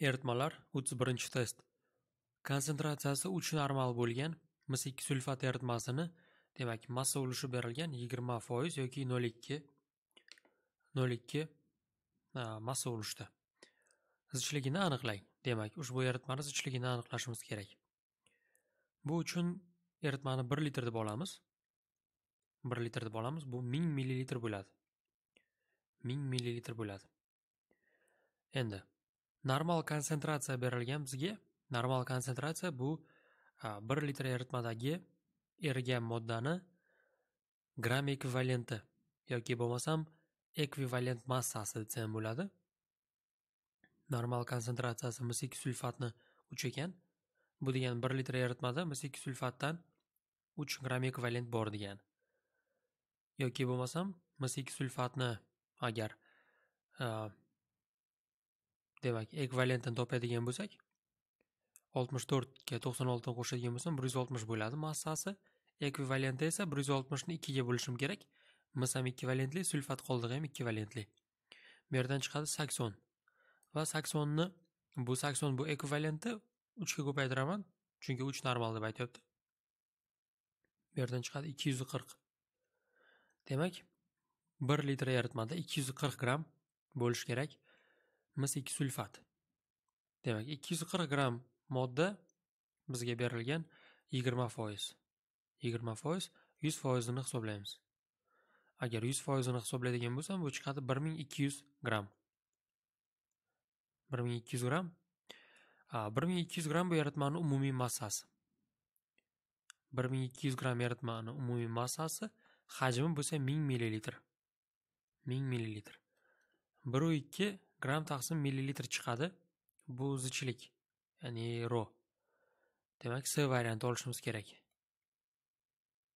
Eritmalar 31 test. Konsentratsiyasi 3 normal bo'lgan mis 2 sulfat eritmasini, demak, massa ulushi berilgan 20% yoki 0.2 0.2 massa ulushda. Zichligini aniqlang. Demak, ushbu eritmani zichligini aniqlashimiz kerak. Bu uchun eritmani 1 litr deb olamiz. 1 litr deb olamiz. Bu 1000 ml bo'ladi. 1000 ml bo'ladi. Endi normal konsentratsiya berilgan bizga normal konsentratsiya bu bir litr eritmadagi erigan moddani gram ekvivalenti yoki bo'lmasam ekvivalent massasi desa ham bo'ladi normal konsentratsiyasi mis ikki sulfatni uch ekan bu degani bir litr eritmada mis ikki sulfatdan uch gram ekvivalent bor degani yoki bo'lmasam mis ikki sulfatni agar demak ekvivalentini topadigan bo'lsak oltmish to'rtga to'qson oltini qo'shadigan bo'lsam bir yuz oltmish bo'ladi massasi ekvivalenti esa bir yuz oltmishni ikkiga bo'lishim kerak mis ham ekvivalentli sulfat qoldig'i ham ekvivalentli bu yerdan chiqadi sakson va saksonni bu sakson bu ekvivalentni uchga ko'paytiraman chunki uch normal deb aytyapti bu yerdan chiqadi ikki yuz qirq demak bir litr eritmada ikki yuz qirq gramm bo'lishi kerak mis ikki sulfat demak ikki yuz qirq gramm modda bizga berilgan yigirma foiz yigirma foiz yuz foizini hisoblaymiz agar yuz foizini hisoblaydigan bo'lsam bu chiqadi bir ming ikki yuz gramm bir ming ikki yuz gramm bir ming ikki yuz gramm bu yaratmani umumiy massasi bir ming ikki yuz gramm yaratmani umumiy massasi hajmi bo'lsa ming millilitr ming millilitr biru ikki gram taqsim millilitr chiqadi bu zichlik ya'ni ro demak s varianti olishimiz kerak